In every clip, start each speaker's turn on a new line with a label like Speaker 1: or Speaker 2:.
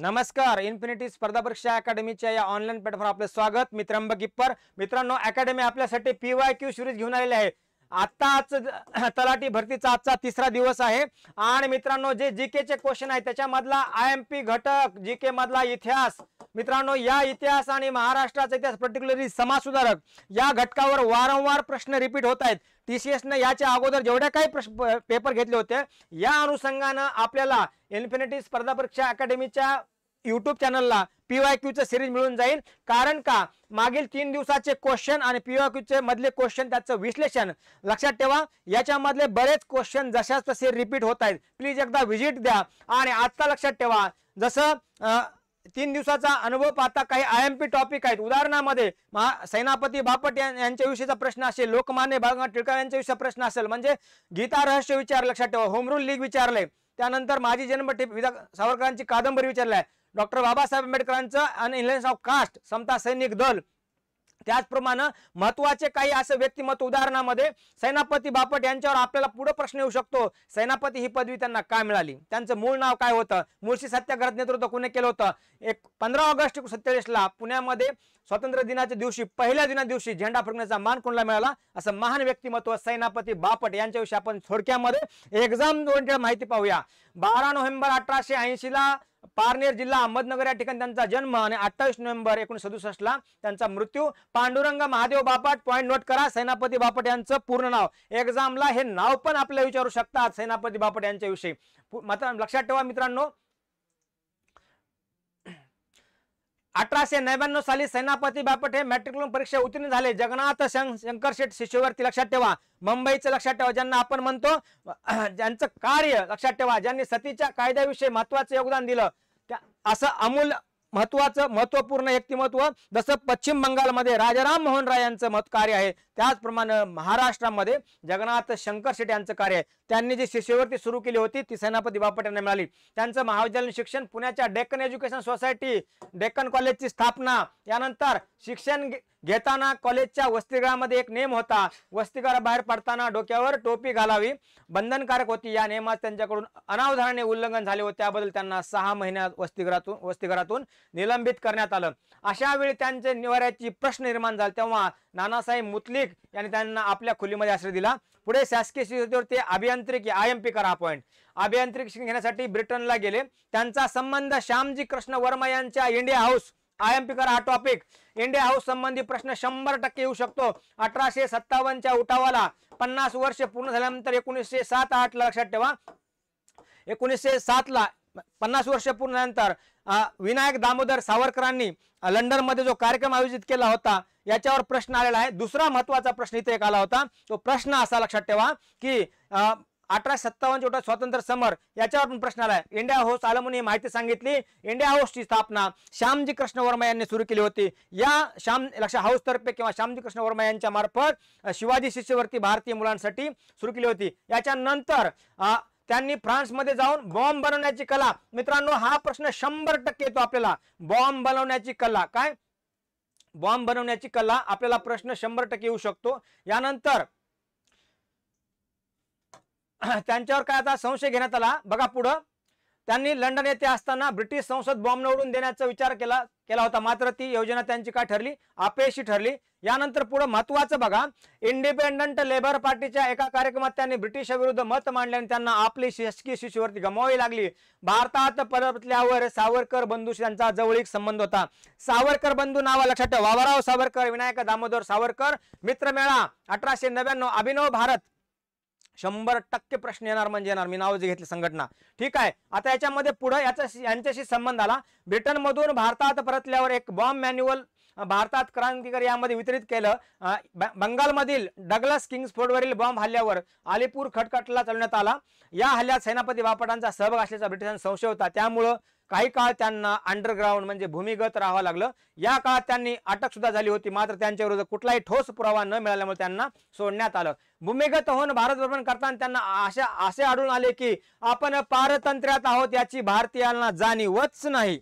Speaker 1: नमस्कार इन्फिनिटी स्पर्धा परीक्षा अकॅडमीच्या या ऑनलाईन प्लॅटफॉर्म आपलं स्वागत मित्रंब मित्रांनो अकॅडमी आपल्यासाठी पी वाय क्यू सिरीज घेऊन आलेली आहे आत्ताच तलाठी भरतीचा आजचा तिसरा दिवस आहे आणि मित्रांनो जे जी केचे क्वेश्चन आहे त्याच्यामधला आय एम पी घटक जी के मधला इतिहास मित्रांनो या इतिहास आणि महाराष्ट्राचा इतिहास पर्टिक्युलरली समाजसुधारक या घटकावर वारंवार प्रश्न रिपीट होत आहेत टी सी याच्या अगोदर जेवढ्या काही पेपर घेतले होते या अनुषंगानं आपल्याला इन्फिनिटी स्पर्धा परीक्षा अकॅडमीच्या युट्यूब चॅनलला पीवाय क्यूचं सिरीज मिळून जाईल कारण का मागील तीन दिवसाचे क्वेश्चन आणि पीवायक्यू चे मधले क्वेश्चन त्याचं विश्लेषण लक्षात ठेवा याच्यामधले बरेच क्वेश्चन जशाच तसे रिपीट होत आहेत प्लीज एकदा व्हिजिट द्या आणि आजचा लक्षात ठेवा जसं तीन दिवसाचा अनुभव पाहता काही आय एम पी टॉपिक आहेत उदाहरणामध्ये सेनापती बापट यांच्याविषयीचा प्रश्न असेल लोकमान्य बाळगंगा टिळकर यांच्याविषयी प्रश्न असेल म्हणजे गीता रहस्य विचार लक्षात ठेवा होमरूल लीग विचारले त्यानंतर माझी जन्मठेप विदा सावरकरांची कादंबरी विचारलाय डॉक्टर बाबासाहेब आंबेडकरांचं annihilation of caste Samata Sainik दल त्याचप्रमाणे महत्वाचे काही असं व्यक्तिमत्व उदाहरणामध्ये सेनापती बापट यांच्यावर आपल्याला पुढे प्रश्न येऊ शकतो सेनापती ही पदवी त्यांना काय मिळाली त्यांचं मूळ नाव काय होतं मुळशी सत्याग्रह नेतृत्व कोणी केलं होतं एक पंधरा ऑगस्ट सत्तेचाळीसला पुण्यामध्ये स्वातंत्र्य दिनाच्या दिवशी पहिल्या दिना दिवशी झेंडा फडकण्याचा मान कोणाला मिळाला असं महान व्यक्तिमत्व सेनापती बापट यांच्याविषयी आपण थोडक्यामध्ये एक्झाम दोन माहिती पाहूया बारा नोव्हेंबर अठराशे ऐंशीला पारनेर जिल्हा अहमदनगर या ठिकाणी त्यांचा जन्म आणि अठ्ठावीस नोव्हेंबर एकोणीशे सदुसष्ट ला त्यांचा मृत्यू पांडुरंग महादेव बापट पॉईंट नोट करा सेनापती बापट यांचं पूर्ण नाव एक्झामला हे नाव पण आपल्याला विचारू शकतात सेनापती बापट यांच्याविषयी मात्र लक्षात ठेवा मित्रांनो अठराशे नव्याण्णव साली सेनापती बापट हे मॅट्रिकुलम परीक्षा उत्तीर्ण झाले जगन्नाथ शंकर शेठ शिष्यवर्ती लक्षात ठेवा मुंबईचं लक्षात ठेवा ज्यांना आपण म्हणतो ज्यांचं कार्य लक्षात ठेवा ज्यांनी सतीच्या कायद्याविषयी महत्वाचं योगदान दिलं त्या असं अमूल महत्वाचं महत्वपूर्ण व्यक्तिमत्व जसं पश्चिम बंगालमध्ये राजाराम मोहन राय यांचं मत कार्य आहे त्याचप्रमाणे महाराष्ट्रामध्ये जगन्नाथ शंकर शेट यांचं कार्य आहे त्यांनी जी शिष्यवृत्ती सुरू केली होती ती सेनापती बापट यांना मिळाली त्यांचं महाविद्यालयीन शिक्षण पुण्याच्या डेक्कन एज्युकेशन सोसायटी डेक्कन कॉलेजची स्थापना यानंतर शिक्षण घेताना कॉलेजच्या वसतिगृहामध्ये एक नेम होता बाहेर पडताना डोक्यावर टोपी घालावी बंधनकारक होती या नेमात त्यांच्याकडून अनावधानाने उल्लंघन झाले होते त्याबद्दल त्यांना सहा महिन्यात वसतिगृहातून वसतिगृहातून निलंबित करण्यात आलं अशा वेळी त्यांचे निवाऱ्याची प्रश्न निर्माण झाला तेव्हा नानासाहेब मुतलिक यांनी त्यांना आपल्या खोलीमध्ये आश्रय दिला पुढे शासकीय शिक्षण अभियांत्रिकी आय एम पी करा अपॉइंट अभियांत्रिक शिक्षण घेण्यासाठी ब्रिटनला गेले त्यांचा संबंध श्यामजी कृष्ण वर्मा यांच्या India House I M P करा हा टॉपिक इंडिया हाऊस संबंधी प्रश्न शंभर टक्के येऊ शकतो अठराशे सत्तावन्नच्या उठावाला पन्नास वर्ष पूर्ण झाल्यानंतर एकोणीसशे सात आठ लक्षात ठेवा एकोणीसशे सातला पन्नास वर्ष पूर्ण झाल्यानंतर विनायक दामोदर सावरकरांनी लंडनमध्ये जो कार्यक्रम आयोजित केला होता याच्यावर प्रश्न आलेला आहे दुसरा महत्वाचा प्रश्न इथे एक आला होता तो प्रश्न असा लक्षात ठेवा की अठराशे सत्तावन्नच्या स्वातंत्र्य समर याच्यावर पण प्रश्न आलाय इंडिया हाऊस आलं म्हणून माहिती सांगितली इंडिया हाऊसची स्थापना श्यामजी कृष्ण वर्मा यांनी सुरू केली होती या श्याम लक्ष हाऊस तर्फे किंवा श्यामजी कृष्ण वर्मा यांच्या मार्फत शिवाजी शिष्यवर्ती भारतीय मुलांसाठी सुरू केली होती याच्यानंतर त्यांनी फ्रान्समध्ये जाऊन बॉम्ब बनवण्याची कला मित्रांनो हा प्रश्न शंभर टक्के येतो आपल्याला बॉम्ब बनवण्याची कला काय बॉम्ब बनवण्याची कला आपल्याला प्रश्न शंभर टक्के येऊ शकतो यानंतर त्यांच्यावर काय आता संशय घेण्यात आला बघा पुढं त्यांनी लंडन येथे असताना ब्रिटिश संसद बॉम्ब निवडून देण्याचा विचार केला केला होता मात्र ती योजना त्यांची काय ठरली अपयशी ठरली यानंतर पुढे महत्वाचं बघा इंडिपेंडंट लेबर पार्टीच्या एका कार्यक्रमात त्यांनी ब्रिटिशाविरुद्ध मत मांडल्याने त्यांना आपली शासकीय शिष्यवृत्ती गमावी लागली भारतात परतल्यावर सावरकर बंधू यांचा जवळीक संबंध होता सावरकर बंधू नावा लक्षात ठेवा वावराव सावरकर विनायक दामोदर सावरकर मित्रमेळा अठराशे नव्याण्णव अभिनव भारत शंभर टक्के प्रश्न येणार म्हणजे येणार मी नाव जे घेतली संघटना ठीक आहे आता याच्यामध्ये पुढे याचा यांच्याशी संबंध आला ब्रिटनमधून भारतात परतल्यावर एक बॉम्ब मॅन्युअल भारतात क्रांतिकारी यामध्ये वितरित केलं बंगालमधील डगलस किंग्सफोर्डवरील बॉम्ब हल्ल्यावर अलिपूर खटखटला चालवण्यात आला या हल्ल्यात सेनापती बापटांचा सहभाग असल्याचा ब्रिटिशांचा संशय होता त्यामुळं काही काळ त्यांना अंडरग्राऊंड म्हणजे भूमिगत राहावं लागलं या काळात त्यांनी अटक सुद्धा झाली होती मात्र त्यांच्याविरुद्ध कुठलाही ठोस पुरावा न मिळाल्यामुळे त्यांना सोडण्यात आलं भूमिगत होऊन भारत भ्रमण करताना त्यांना अशा असे आढळून आले की आपण पारतंत्र्यात आहोत याची भारतीयांना जाणीवच नाही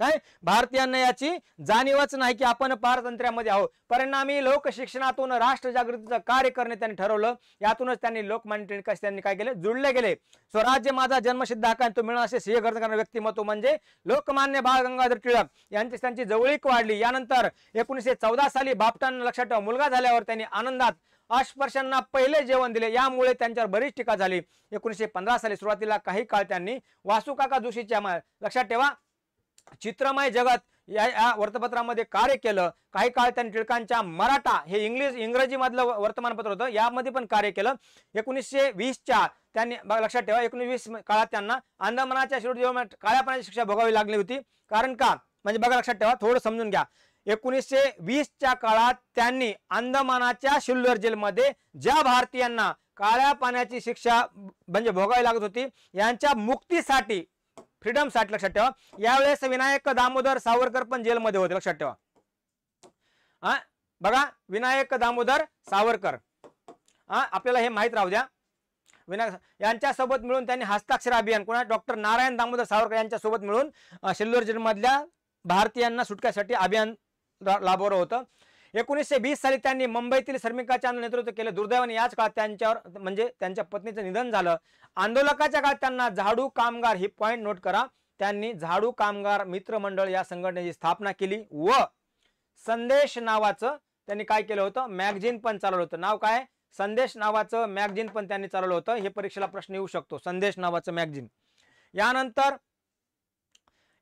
Speaker 1: काय भारतीयांना याची जाणीवच नाही की आपण पारतंत्र्यामध्ये आहोत परिणामी लोकशिक्षणातून राष्ट्र जागृतीचं कार्य करणे त्यांनी ठरवलं यातूनच त्यांनी लोकमान्य टिळकाशी त्यांनी काय केले जुळले गेले स्वराज्य माझा जन्मसिद्ध हक्क तो मिळून असे सिंह गर्ज व्यक्तिमत्व म्हणजे लोकमान्य बाळ गंगाधर टिळक यांची त्यांची जवळीक वाढली यानंतर एकोणीसशे चौदा साली बापटांना लक्षात ठेवा मुलगा झाल्यावर त्यांनी आनंदात अस्पर्शांना पहिले जेवण दिले यामुळे त्यांच्यावर बरीच टीका झाली एकोणीसशे पंधरा साली सुरुवातीला काही काळ त्यांनी वासुकाका जोशीच्या लक्षात ठेवा चित्रमय जगत या या वर्तपत्रामध्ये कार्य केलं काही काळ त्यांनी टिळकांच्या मराठा हे इंग्लिश मधलं वर्तमानपत्र होतं यामध्ये पण कार्य केलं एकोणीसशे वीसच्या त्यांनी लक्षात ठेवा एकोणीस काळात त्यांना अंदमानाच्या जेव्हा काळ्यापणाची शिक्षा भोगावी लागली होती कारण का म्हणजे बघा लक्षात ठेवा थोडं समजून घ्या एकोणीसशे वीसच्या काळात त्यांनी अंदमानाच्या शिल्लर जेलमध्ये ज्या भारतीयांना काळ्या पाण्याची शिक्षा म्हणजे भोगावी लागत होती यांच्या मुक्तीसाठी फ्रीडम साठी लक्षात ठेवा यावेळेस विनायक दामोदर सावरकर पण जेलमध्ये होते लक्षात ठेवा हा बघा विनायक दामोदर सावरकर हा आपल्याला हे माहीत राहू द्या विनायक यांच्यासोबत मिळून त्यांनी हस्ताक्षर अभियान कोणा डॉक्टर नारायण दामोदर सावरकर यांच्यासोबत मिळून सिल्लोर जिल्ह्यामधल्या भारतीयांना सुटकासाठी अभियान लाभवलं होतं एकोणीसशे वीस साली त्यांनी मुंबईतील श्रमिकाच्या नेतृत्व केले दुर्दैवाने याच काळात त्यांच्यावर म्हणजे त्यांच्या पत्नीचं निधन झालं आंदोलकाच्या काळात त्यांना झाडू कामगार ही पॉईंट नोट करा त्यांनी झाडू कामगार मित्र मंडळ या संघटनेची स्थापना केली व संदेश नावाचं त्यांनी काय केलं होतं मॅगझिन पण चालवलं होतं नाव काय संदेश नावाचं मॅगझिन पण त्यांनी चालवलं होतं हे परीक्षेला प्रश्न येऊ शकतो संदेश नावाचं मॅगझिन यानंतर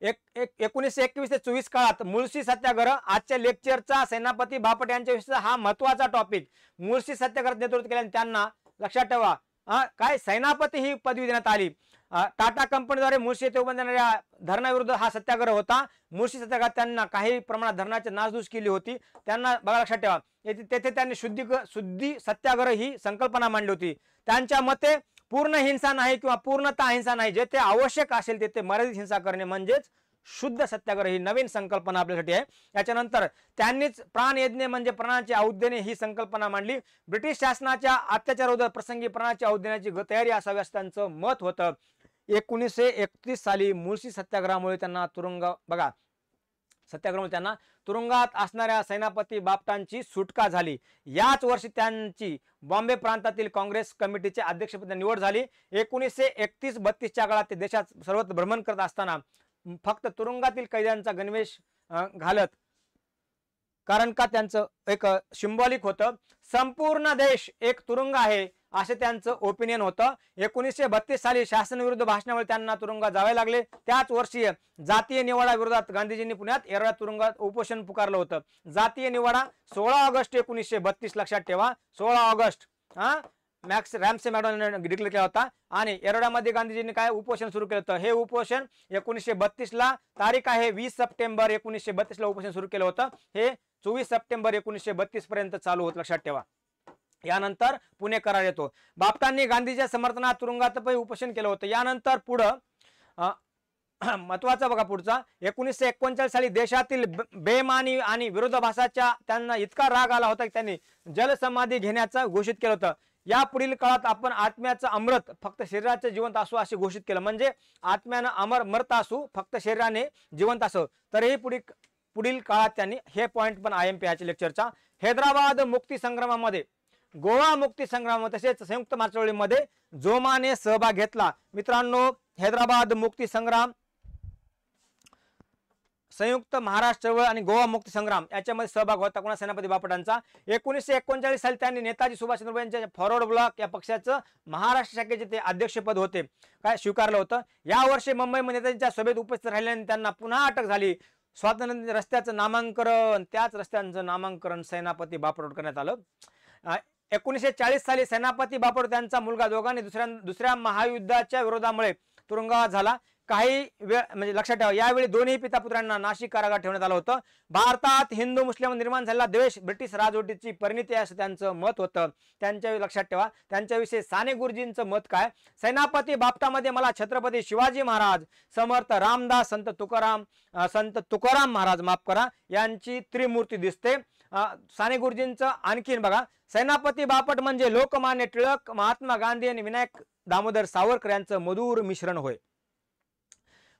Speaker 1: एक एक एकोणीसशे एकवीस ते चोवीस काळात मुळशी सत्याग्रह आजच्या लेक्चरचा सेनापती बापट यांच्या हा महत्वाचा टॉपिक मुळशी सत्याग्रह नेतृत्व केल्याने त्यांना लक्षात ठेवा काय सेनापती ही पदवी देण्यात आली टाटा कंपनीद्वारे मुळशी येथे धरना धरणाविरुद्ध हा सत्याग्रह होता मुळशी सत्याग्रह त्यांना काही प्रमाणात धरणाची नासधूस केली होती त्यांना बघा लक्षात ठेवा तेथे त्यांनी शुद्धी शुद्धी सत्याग्रह ही संकल्पना मांडली होती त्यांच्या मते पूर्ण हिंसा नाही किंवा पूर्णता हिंसा नाही जे ते आवश्यक असेल तेथे मर्यादित हिंसा करणे म्हणजेच शुद्ध सत्याग्रह ही नवीन संकल्पना आपल्यासाठी आहे याच्यानंतर त्यांनीच प्राण यज्ञ म्हणजे प्राणाची औद्याने ही संकल्पना मांडली ब्रिटिश शासनाच्या अत्याचारोदर प्रसंगी प्राणाच्या औद्यानाची तयारी असावी असं त्यांचं मत होतं एकोणीसशे एकतीस साली मुळशी सत्याग्रहामुळे त्यांना तुरुंग बघा सत्याग्रह त्यांना तुरुंगात असणाऱ्या सेनापती बापटांची सुटका झाली याच वर्षी त्यांची बॉम्बे प्रांतातील काँग्रेस कमिटीचे अध्यक्षपद निवड झाली एकोणीसशे एकतीस बत्तीसच्या काळात ते देशात सर्वत्र भ्रमण करत असताना फक्त तुरुंगातील कैद्यांचा गणवेश घालत कारण का त्यांचं एक सिम्बॉलिक होतं संपूर्ण देश एक तुरुंग आहे असे त्यांचं ओपिनियन होतं एकोणीसशे बत्तीस साली शासनविरुद्ध भाषणामुळे त्यांना तुरुंगात जावे लागले त्याच वर्षी जातीय निवाडा विरोधात गांधीजींनी पुण्यात येरळा तुरुंगात उपोषण पुकारलं होतं जातीय निवाडा सोळा ऑगस्ट एकोणीसशे बत्तीस लक्षात ठेवा सोळा ऑगस्ट हा मॅक्स रॅमसे मॅडम डिक्लेअर केला होता आणि एरोडामध्ये गांधीजींनी काय उपोषण सुरू केलं होतं हे उपोषण एकोणीसशे ला तारीख आहे वीस सप्टेंबर एकोणीसशे ला उपोषण सुरू केलं होतं हे चोवीस सप्टेंबर एकोणीसशे बत्तीस पर्यंत चालू होत लक्षात ठेवा यानंतर पुणे करार येतो बापटांनी गांधीच्या समर्थनात पण उपोषण केलं होतं यानंतर पुढं महत्वाचा बघा पुढचा एकोणीसशे एकोणचाळीस साली देशातील बेमानी आणि विरोधाभासाच्या त्यांना इतका राग आला होता की त्यांनी जलसमाधी घेण्याचं घोषित केलं होतं या पुढील काळात आपण आत्म्याचं अमृत फक्त शरीराचं जिवंत असू असे घोषित केलं म्हणजे आत्म्यानं अमर मरत असू फक्त शरीराने जिवंत असो तरीही पुढील पुढील काळात त्यांनी हे पॉईंट पण आय एम पी आयच्या लेक्चरचा हैदराबाद मुक्ती संग्रामामध्ये गोवा मुक्ती संग्राम तसेच संयुक्त माचवळीमध्ये जोमाने सहभाग घेतला मित्रांनो हैदराबाद मुक्ती संग्राम संयुक्त महाराष्ट्र आणि गोवा मुक्ती संग्राम याच्यामध्ये सहभाग होता कोणा सेनापती बापटांचा एकोणीसशे एकोणचाळीस साली त्यांनी नेताजी सुभाषचंद्र यांच्या फॉरवर्ड ब्लॉक या पक्षाचं महाराष्ट्र शाखेचे ते अध्यक्षपद होते काय स्वीकारलं होतं या वर्षी मुंबईमध्ये त्यांच्या सभेत उपस्थित राहिल्याने त्यांना पुन्हा अटक झाली स्वातंत्र्य रस्त्याचं नामांकन त्याच रस्त्यांचं नामांकन सेनापती बापट करण्यात आलं एकोणीसशे चाळीस साली सेनापती बापड त्यांचा मुलगा दोघांनी दुसऱ्या दुसऱ्या महायुद्धाच्या विरोधामुळे तुरुंगात झाला काही वेळ म्हणजे लक्षात ठेवा यावेळी दोन्ही पिता पुत्रांना नाशिक कारागार ठेवण्यात आलं होतं भारतात हिंदू मुस्लिम निर्माण झालेला द्वेष ब्रिटिश राजवटीची परिणिती असं त्यांचं मत होतं त्यांच्या लक्षात ठेवा त्यांच्याविषयी साने गुरुजींचं मत काय सेनापती बापटामध्ये मला छत्रपती शिवाजी महाराज समर्थ रामदास संत तुकाराम संत तुकाराम महाराज माफ करा यांची त्रिमूर्ती दिसते साने गुरुजींचं आणखीन बघा सेनापती बापट म्हणजे लोकमान्य टिळक महात्मा गांधी आणि विनायक दामोदर सावरकर यांचं मधुर मिश्रण होय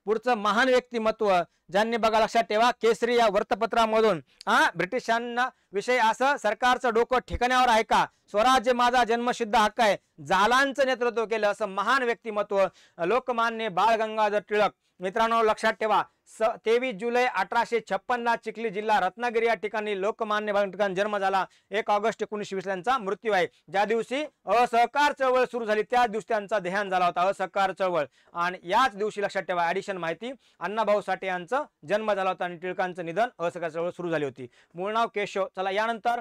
Speaker 1: पुढचं महान व्यक्तिमत्व ज्यांनी बघा लक्षात ठेवा केसरी या वृत्तपत्रामधून हा ब्रिटिशांना विषय असं सरकारचं डोकं ठिकाण्यावर आहे का स्वराज्य माझा जन्मसिद्ध हक्क आहे जालांचं नेतृत्व केलं असं महान व्यक्तिमत्व लोकमान्य बाळ गंगाधर टिळक मित्रांनो लक्षात ठेवा स तेवीस जुलै अठराशे छप्पन्नला चिखली जिल्हा रत्नागिरी या ठिकाणी लोकमान्य बाळ जन्म झाला एक ऑगस्ट एकोणीसशे वीस यांचा मृत्यू आहे ज्या दिवशी असहकार चळवळ सुरू झाली त्या दिवशी त्यांचा ध्यान झाला होता असहकार चळवळ आणि याच दिवशी लक्षात ठेवा ऍडिशन माहिती अण्णाभाऊ साठे यांचं जन्म झाला होता आणि टिळकांचं निधन असहकार चळवळ सुरू झाली होती मूळ नाव केशव चला यानंतर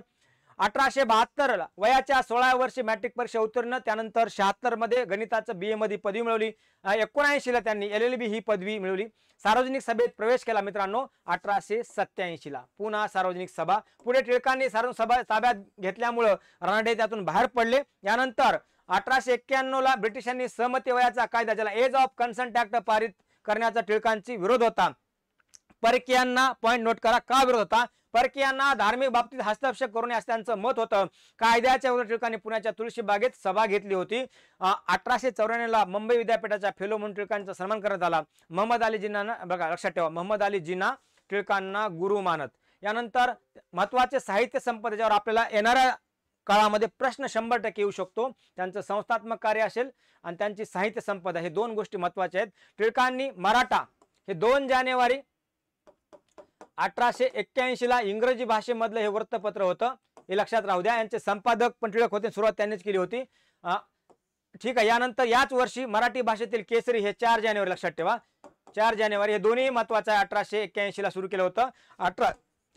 Speaker 1: अठराशे बहात्तरला वयाच्या सोळा वर्षी मॅट्रिक परीक्षा उत्तीर्ण त्यानंतर शहात्तरमध्ये गणिताचं बी मध्ये पदवी मिळवली एकोणऐंशीला त्यांनी एल एल बी ही पदवी मिळवली सार्वजनिक सभेत प्रवेश केला मित्रांनो अठराशे ला पुन्हा सार्वजनिक सभा पुढे टिळकांनी सार्वजनिक सभा ताब्यात घेतल्यामुळं रानडे त्यातून बाहेर पडले यानंतर अठराशे ला ब्रिटिशांनी सहमती वयाचा कायदा ज्याला एज ऑफ कन्सर्ट ऍक्ट पारित करण्याचा टिळकांची विरोध होता परकीयांना पॉईंट नोट करा का विरोध होता परकीयांना धार्मिक बाबतीत हस्तक्षेप करू नये असं त्यांचं मत होतं कायद्याच्या टिळकांनी पुण्याच्या तुळशी बागेत सभा घेतली होती अठराशे चौऱ्याण्णवला मुंबई विद्यापीठाच्या फेलो म्हणून टिळकांचा सन्मान करण्यात आला मोहम्मद अली जिन्ना बघा लक्षात ठेवा मोहम्मद अली जिना टिळकांना गुरु मानत यानंतर महत्वाचे साहित्य संपद आपल्याला येणाऱ्या काळामध्ये प्रश्न शंभर टक्के येऊ शकतो त्यांचं संस्थात्मक कार्य असेल आणि त्यांची साहित्य संपदा हे दोन गोष्टी महत्वाच्या आहेत टिळकांनी मराठा हे दोन जानेवारी अठराशे एक्क्याऐंशीला इंग्रजी भाषेमधलं हे वृत्तपत्र होतं हे लक्षात राहू द्या यांचे संपादक पण टिळक होते सुरुवात त्यांनीच केली होती ठीक आहे यानंतर याच वर्षी मराठी भाषेतील केसरी हे चार जानेवारी लक्षात ठेवा चार जानेवारी हे दोन्ही महत्वाचं आहे अठराशे एक्क्याऐंशीला सुरू केलं होतं अठरा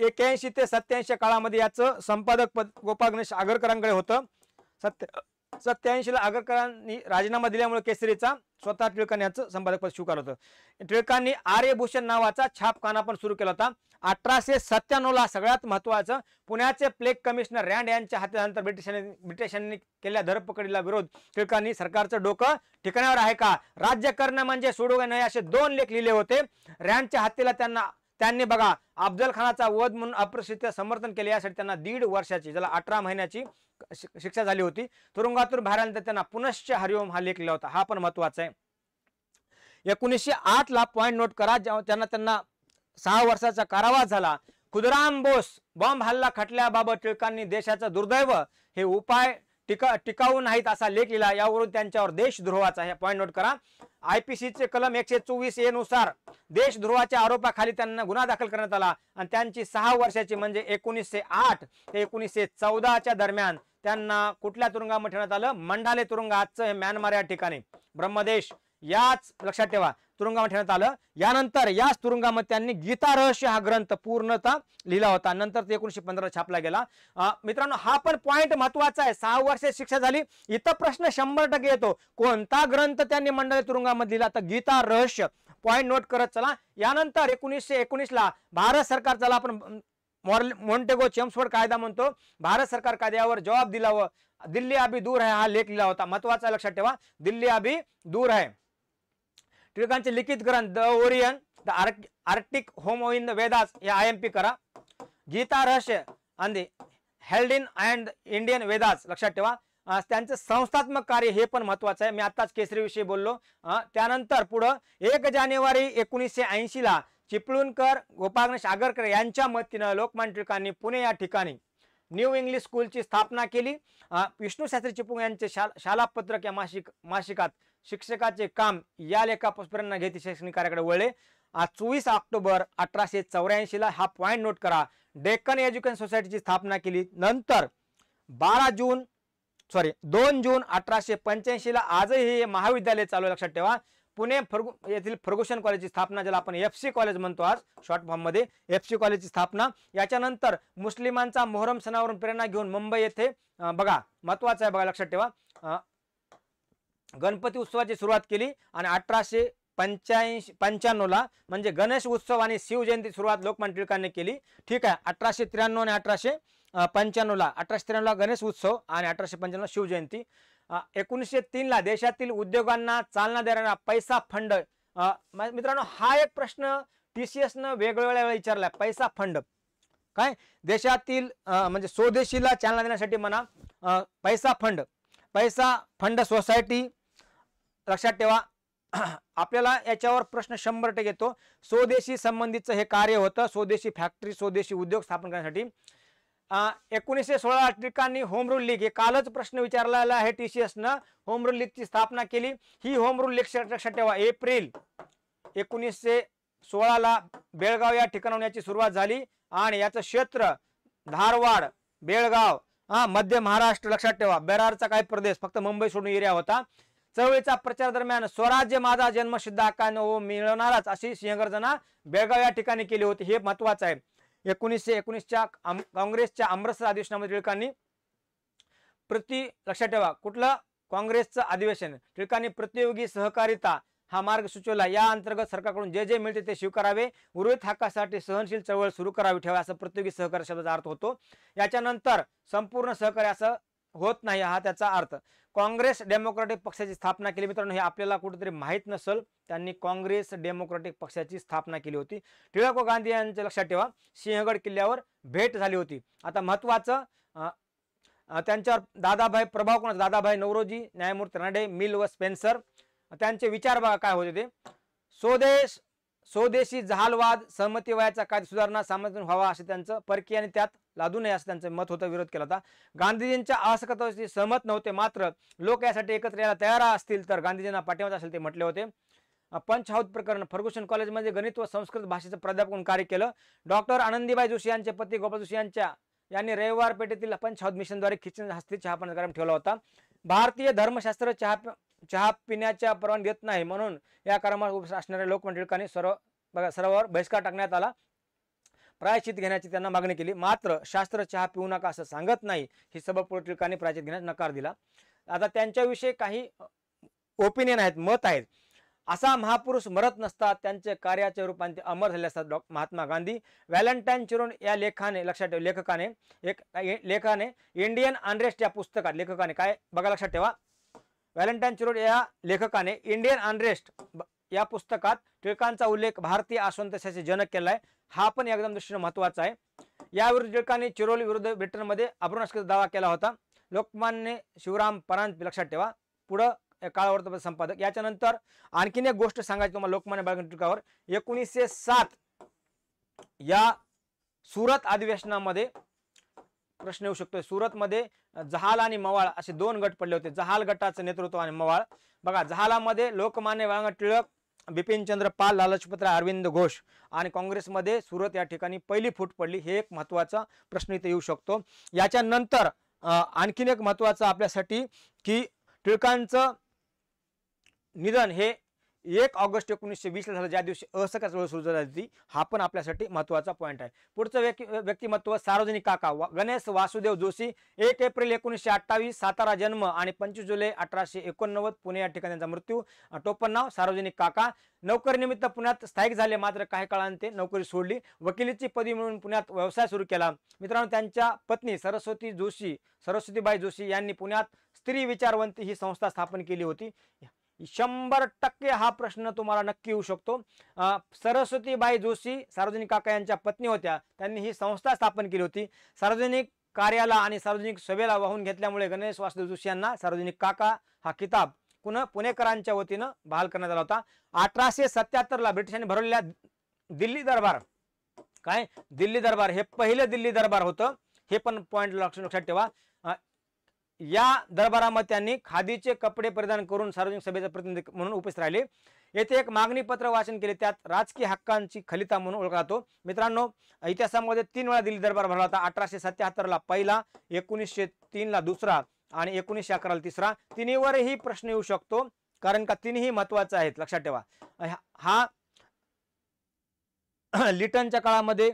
Speaker 1: एक्क्याऐंशी ते सत्याऐंशी काळामध्ये याचं संपादक पद गोपाळ गणेश आगरकरांकडे होतं सत्य सत्याऐंशीला आगरकरांनी राजीनामा दिल्यामुळे केसरीचा स्वतः टिळकांनी याचं संपादक पद स्वीकारलं होतं टिळकांनी आर्यभूषण नावाचा छापखाना पण सुरू केला होता अठराशे ला सगळ्यात महत्वाचं पुण्याचे प्लेग कमिशनर रँड यांच्या हातानंतर ब्रिटिशांनी ब्रिटिशांनी केलेल्या धरपकडीला विरोध टिळकांनी सरकारचं डोकं ठिकाणावर आहे का राज्य करणं म्हणजे सोडू नये असे दोन लेख लिहिले होते रँडच्या हातीला त्यांना त्यांनी बघा अफजल खानाचा वध म्हणून अप्रसिद्ध समर्थन केले यासाठी त्यांना दीड वर्षाची ज्याला अठरा महिन्याची शिक्षा झाली होती तुरुंगातून बाहेर आल्यानंतर त्यांना पुनश्च हरिओम हा लेख लिहिला होता हा पण महत्वाचा आहे एकोणीसशे आठ ला पॉईंट नोट करा त्यांना त्यांना सहा वर्षाचा कारावास झाला खुदराम बोस बॉम्ब हल्ला खटल्याबाबत टिळकांनी देशाचं दुर्दैव हे उपाय टिका टिकाऊ नाहीत असा लेख लिहिला यावरून त्यांच्यावर देशद्रोहाचा हे पॉईंट नोट करा चे कलम एकशे चोवीस ए नुसार देशद्रोहाच्या आरोपाखाली त्यांना गुन्हा दाखल करण्यात आला आणि त्यांची सहा वर्षाची म्हणजे एकोणीसशे आठ ते एकोणीसशे चौदाच्या दरम्यान त्यांना कुठल्या तुरुंगामध्ये ठेवण्यात आलं मंडाले तुरुंग आजचं हे म्यानमार या ठिकाणी ब्रह्मदेश याच लक्षात ठेवा तुरुंगामध्ये ठेवण्यात आलं यानंतर याच तुरुंगामध्ये त्यांनी गीता रहस्य हा ग्रंथ पूर्णतः लिहिला होता नंतर ते एकोणीशे पंधरा छापला गेला मित्रांनो हा पण पॉइंट महत्वाचा आहे सहा वर्ष शिक्षा झाली इथं प्रश्न शंभर टक्के येतो कोणता ग्रंथ त्यांनी मंडाले तुरुंगामध्ये लिहिला तर गीता रहस्य पॉइंट नोट करत चला यानंतर एकोणीसशे एकोणीसला भारत सरकार चला आपण मॉरल मॉन्टेगो चेम्सफोर्ड कायदा म्हणतो भारत सरकार कायद्यावर जबाब दिलाव दिल्ली अभी दूर आहे हा लेख लिहिला होता महत्वाचा लक्षात ठेवा दिल्ली अभी दूर आहे टिळकांचे लिखित ग्रंथ the Orion the Arctic arctic home in the Vedas हे आय एम पी करा गीता रहस्य आणि held in and Indian Vedas लक्षात ठेवा त्यांचं संस्थात्मक कार्य हे पण महत्वाचं आहे मी आत्ताच केसरीविषयी बोललो त्यानंतर पुढं एक जानेवारी एकोणीसशे ऐंशीला चिपळूणकर गोपाग्न आगरकर यांच्या मदतीनं लोकमान्य टिळकांनी पुणे या ठिकाणी न्यू इंग्लिश स्कूलची स्थापना केली विष्णू शास्त्री चिपळूण यांचे शाला शालापत्रक या मासिक मासिकात शिक्षकाचे काम या लेखापुष्परांना घेते शैक्षणिक कार्याकडे वळले चोवीस ऑक्टोबर अठराशे चौऱ्याऐंशीला हा पॉईंट नोट करा डेक्कन एज्युकेशन सोसायटीची स्थापना केली नंतर बारा जून सॉरी दोन जून अठराशे पंच्याऐंशीला आजही हे महाविद्यालय चालू लक्षात ठेवा पुणे फर्गु येथील फर्गुशन कॉलेजची स्थापना ज्याला आपण एफ सी कॉलेज म्हणतो आज शॉर्ट फॉर्ममध्ये एफ सी कॉलेजची स्थापना याच्यानंतर मुस्लिमांचा मोहरम सणावरून प्रेरणा घेऊन मुंबई येथे बघा महत्वाचं आहे बघा लक्षात ठेवा गणपती उत्सवाची सुरुवात केली आणि अठराशे पंच्याऐंशी पंच्याण्णवला म्हणजे गणेश उत्सव आणि शिवजयंती सुरुवात लोकमान्य टिळकांनी केली ठीक आहे अठराशे त्र्याण्णव आणि अठराशे पंच्याण्णवला अठराशे त्र्याण्णवला गणेश उत्सव आणि अठराशे पंच्याण्णव शिवजयंती एकोणीसशे तीनला देशातील उद्योगांना चालना देणारा पैसा फंड मित्रांनो हा एक प्रश्न टी सी एसनं वेगवेगळ्या वेळा विचारला पैसा फंड काय देशातील म्हणजे स्वदेशीला चालना देण्यासाठी म्हणा पैसा फंड पैसा फंड सोसायटी लक्षात ठेवा आपल्याला याच्यावर प्रश्न शंभर टक्के येतो स्वदेशी संबंधीचं हे कार्य होतं स्वदेशी फॅक्टरी स्वदेशी उद्योग स्थापन करण्यासाठी एकोणीसशे सोळा ठिकाणी होम रूल लीग हे कालच प्रश्न विचारलेला आहे टी सी एसनं होम रूल लीगची स्थापना केली ही होम रूल लीग लक्षात ठेवा एप्रिल एकोणीसशे सोळाला बेळगाव या ठिकाणाहून याची सुरुवात झाली आणि याचं क्षेत्र धारवाड बेळगाव हा मध्य महाराष्ट्र लक्षात ठेवा बेरारचा काही प्रदेश फक्त मुंबई सोडून एरिया होता चळवळीचा प्रचार दरम्यान स्वराज्य माझा जन्मसिद्ध नो मिळवणारच अशी सिंहगर्जना बेळगाव या ठिकाणी केली होती हे महत्वाचं आहे एकोणीसशे एकोणीसच्या काँग्रेसच्या अमृतसर अधिवेशनामध्ये टिळकांनी प्रति लक्षात ठेवा कुठलं काँग्रेसचं अधिवेशन टिळकांनी प्रतियोगी सहकारिता हा मार्ग सुचवला या अंतर्गत सरकारकडून जे जे मिळते ते स्वीकारावे उर्वरित हक्कासाठी सहनशील चळवळ सुरू करावी ठेवा असं प्रतियोगी सहकार्य शब्दाचा अर्थ होतो याच्यानंतर संपूर्ण सहकार्य असं होत नाही हा त्याचा अर्थ काँग्रेस डेमोक्रॅटिक पक्षाची स्थापना केली मित्रांनो हे आपल्याला कुठेतरी माहीत नसेल त्यांनी काँग्रेस डेमोक्रॅटिक पक्षाची स्थापना केली होती टिळको गांधी यांच्या लक्षात ठेवा सिंहगड किल्ल्यावर भेट झाली होती आता महत्त्वाचं त्यांच्यावर दादाभाई प्रभाव कोण दादाभाई नवरोजी न्यायमूर्ती रानडे मिल व स्पेन्सर त्यांचे विचार बघा काय होते ते स्वदेश स्वदेशी जहालवाद सहमती वयाचा काय सुधारणा सामर्थ्य व्हावा असे त्यांचं परकीय आणि त्यात लादू नये असं त्यांचं मत होतं विरोध केला होता गांधीजींच्या असकतेशी सहमत नव्हते मात्र लोक यासाठी एकत्र यायला तयार असतील तर गांधीजींना पाठिंबा असेल ते म्हटले होते पंचहाऊत प्रकरण फर्गुसन कॉलेजमध्ये गणित व संस्कृत भाषेचं प्राध्यापक कार्य केलं डॉक्टर आनंदीबाई जोशी यांचे पती गोपाल जोशी यांच्या यांनी रविवार पेठेतील पंचहाऊत मिशनद्वारे खिचन हस्ती चहा कार्यक्रम ठेवला होता भारतीय धर्मशास्त्र चहा चहा पिण्याच्या परवानगी देत नाही म्हणून या कार्यक्रमात असणाऱ्या लोकमंडळकांनी सर्व बघा बहिष्कार टाकण्यात आला प्रायचित घेण्याची त्यांना मागणी केली मात्र शास्त्र चहा पिऊ नका असं सांगत नाही ही सभा पोलिटिकांनी प्रायचित घेण्यास नकार दिला आता त्यांच्याविषयी काही ओपिनियन आहेत मत आहेत असा महापुरुष मरत नसतात त्यांचे कार्याचे रूपांचे अमर झाले असतात डॉ महात्मा गांधी व्हॅलेंटाईन चिरोन या लेखाने लक्षात ठेवा लेखकाने एक लेखाने इंडियन अनरेस्ट या पुस्तकात लेखकाने काय बघा लक्षात ठेवा व्हॅलेंटाईन चिरोन या लेखकाने इंडियन अनरेस्ट या पुस्तकात टिळकांचा उल्लेख भारतीय आसवंतशाचे जनक केला आहे हा पण एकदम दृष्टीने महत्त्वाचा आहे विरुद्ध टिळकांनी चिरोली विरुद्ध ब्रिटनमध्ये अब्रुनाशकाचा दावा केला होता लोकमान्य शिवराम परांत लक्षात ठेवा पुढं काळवर्तपत्र संपादक याच्यानंतर आणखीन एक गोष्ट सांगायची तुम्हाला लोकमान्य बाळगण टिळकावर एकोणीसशे सात या सुरत अधिवेशनामध्ये प्रश्न येऊ शकतो सुरतमध्ये जहाल आणि मवाळ असे दोन गट पडले होते जहाल गटाचं नेतृत्व आणि मवाळ बघा जहालामध्ये लोकमान्य बाळगण टिळक बिपिनचंद्र पाल लालचपत्र अरविंद घोष आणि काँग्रेसमध्ये सुरत या ठिकाणी पहिली फूट पडली हे एक महत्त्वाचा प्रश्न इथे येऊ शकतो याच्यानंतर आणखीन एक महत्त्वाचं आपल्यासाठी की टिळकांचं निधन हे एक ऑगस्ट एकोणीसशे वीसला झालं ज्या दिवशी असहकार चळवळ सुरू झाली होती हा पण आपल्यासाठी महत्त्वाचा पॉईंट आहे पुढचं व्यक्तिमत्व सार्वजनिक काका गणेश वासुदेव जोशी एक एप्रिल एकोणीसशे अठ्ठावीस सातारा जन्म आणि पंचवीस जुलै अठराशे एकोणनव्वद पुणे या ठिकाणी त्यांचा मृत्यू टोपण नाव सार्वजनिक काका नोकरीनिमित्त पुण्यात स्थायिक झाले मात्र काही ते नोकरी सोडली वकिलीची पदवी मिळून पुण्यात व्यवसाय सुरू केला मित्रांनो त्यांच्या पत्नी सरस्वती जोशी सरस्वतीबाई जोशी यांनी पुण्यात स्त्री विचारवंती ही संस्था स्थापन केली होती शंभर टक्के हा प्रश्न तुम्हाला नक्की येऊ शकतो सरस्वतीबाई जोशी सार्वजनिक काका यांच्या पत्नी होत्या त्यांनी ही संस्था स्थापन केली होती सार्वजनिक कार्याला आणि सार्वजनिक सभेला वाहून घेतल्यामुळे गणेश वासुदेव जोशी यांना सार्वजनिक काका हा किताब पुन्हा पुणेकरांच्या वतीनं बहाल करण्यात आला होता अठराशे सत्याहत्तरला ब्रिटिशांनी भरवलेल्या दिल्ली दरबार काय दिल्ली दरबार हे पहिलं दिल्ली दरबार होतं हे पण पॉईंट लक्षात ठेवा या दरबारामध्ये त्यांनी खादीचे कपडे परिधान करून सार्वजनिक सभेचा प्रतिनिधी म्हणून उपस्थित राहिले येथे एक मागणीपत्र वाचन केले त्यात राजकीय हक्कांची खलिता म्हणून ओळखला जातो मित्रांनो इतिहासामध्ये तीन वेळा दिल्ली दरबार भरला होता अठराशे सत्याहत्तरला पहिला एकोणीसशे तीनला दुसरा आणि एकोणीसशे अकराला तिसरा तिन्हीवरही प्रश्न येऊ शकतो कारण का तिन्ही महत्वाचे आहेत लक्षात ठेवा हा लिटनच्या काळामध्ये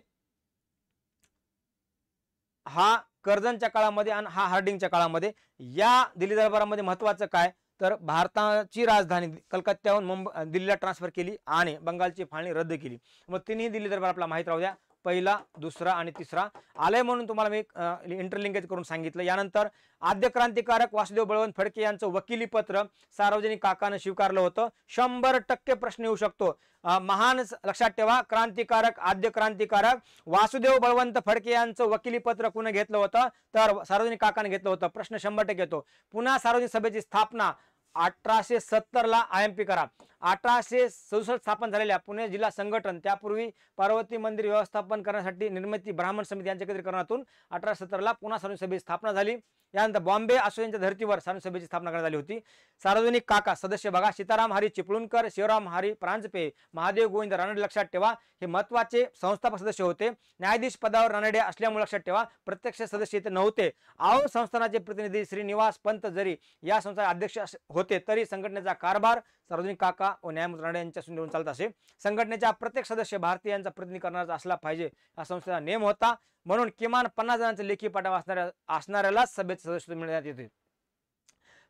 Speaker 1: हा कर्जनच्या काळामध्ये आणि हा हार्डिंगच्या काळामध्ये या दिल्ली दरबारामध्ये महत्त्वाचं काय तर भारताची राजधानी कलकत्त्याहून मुंबई दिल्लीला ट्रान्सफर केली आणि बंगालची फाळणी रद्द केली मग तिन्ही दिल्ली दरबार आपला माहीत राहू द्या पहिला दुसरा आणि तिसरा आलय म्हणून तुम्हाला मी इंटरलिंकेज करून सांगितलं यानंतर आद्य क्रांतिकारक वासुदेव बळवंत फडके यांचं वकिली पत्र सार्वजनिक काकानं स्वीकारलं होतं शंभर टक्के प्रश्न येऊ शकतो महान लक्षात ठेवा क्रांतिकारक आद्य क्रांतिकारक वासुदेव बळवंत फडके यांचं वकिली पत्र कुणी घेतलं होतं तर सार्वजनिक काकानं घेतलं होतं प्रश्न शंभर टक्के येतो पुन्हा सार्वजनिक सभेची स्थापना अठराशे सत्तरला आय एम पी करा अठराशे सदुसष्ट स्थापन झालेल्या पुणे जिल्हा संघटन त्यापूर्वी पार्वती मंदिर व्यवस्थापन करण्यासाठी निर्मिती ब्राह्मण समिती यांच्या एकत्रीकरणातून अठराशे सत्तरला पुन्हा सभेची स्थापना झाली यानंतर बॉम्बे असोसिएशनच्या धर्तीवर सभेची स्थापना करण्यात आली होती सार्वजनिक काका सदस्य बघा सीताराम हरी चिपळूणकर शिवराम हरी प्रांजपे महादेव गोविंद रानडे लक्षात ठेवा हे महत्वाचे संस्थापक सदस्य होते न्यायाधीश पदावर रानडे असल्यामुळे लक्षात ठेवा प्रत्यक्ष सदस्य इथे नव्हते आव संस्थानाचे प्रतिनिधी श्रीनिवास पंत जरी या संस्थाचे अध्यक्ष होते तरी संघटनेचा कारभार सार्वजनिक काका व न्यायमंत्रालय यांच्या देऊन चालत असे संघटनेचा प्रत्येक सदस्य भारतीयांचा प्रतिनिधी करणारा असला पाहिजे हा संस्थेचा नियम होता म्हणून किमान पन्नास जणांचे लेखी पाठावा असणाऱ्या असणाऱ्याला सभेत सदस्य मिळण्यात येते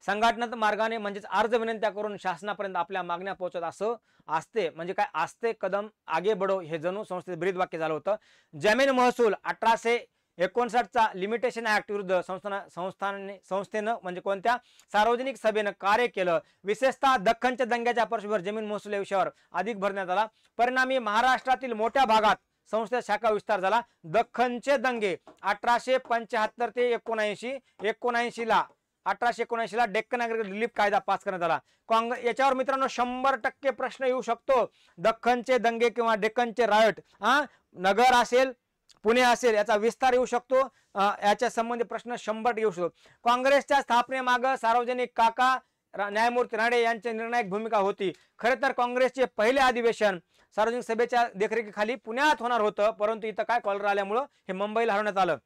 Speaker 1: संघटनात मार्गाने म्हणजेच अर्ज विनंत्या करून शासनापर्यंत आपल्या मागण्या पोहोचत असं असते म्हणजे काय असते कदम आगे बडो हे जणू संस्थेत ब्रीद वाक्य झालं होतं जमीन महसूल अठराशे एकोणसाठचा लिमिटेशन ऍक्ट विरुद्ध संस्थान संस्थेनं म्हणजे कोणत्या सार्वजनिक सभेनं कार्य केलं विशेषतः दख्खनच्या दंग्याच्या पार्श्वभूमीवर जमीन महसूल विषयावर अधिक भरण्यात आला परिणामी महाराष्ट्रातील मोठ्या भागात संस्था शाखा विस्तार झाला दख्खनचे दंगे अठराशे पंच्याहत्तर ते एकोणऐंशी एकोणऐंशी ला अठराशे एकोणऐंशी ला डेक्कन रिलीफ कायदा पास करण्यात आला काँग्रेस याच्यावर मित्रांनो शंभर टक्के प्रश्न येऊ शकतो दख्खनचे दंगे किंवा डेक्कनचे रायट हा नगर असेल पुणे असेल याचा विस्तार येऊ शकतो याच्या संबंधी प्रश्न शंभर येऊ शकतो काँग्रेसच्या स्थापनेमाग सार्वजनिक काका न्यायमूर्ती राणे यांची निर्णायक भूमिका होती खर तर काँग्रेसचे पहिले अधिवेशन सार्वजनिक सभेच्या देखरेखीखाली पुण्यात होणार होतं परंतु इथं काय कॉलर आल्यामुळं हे मुंबईला हरवण्यात आलं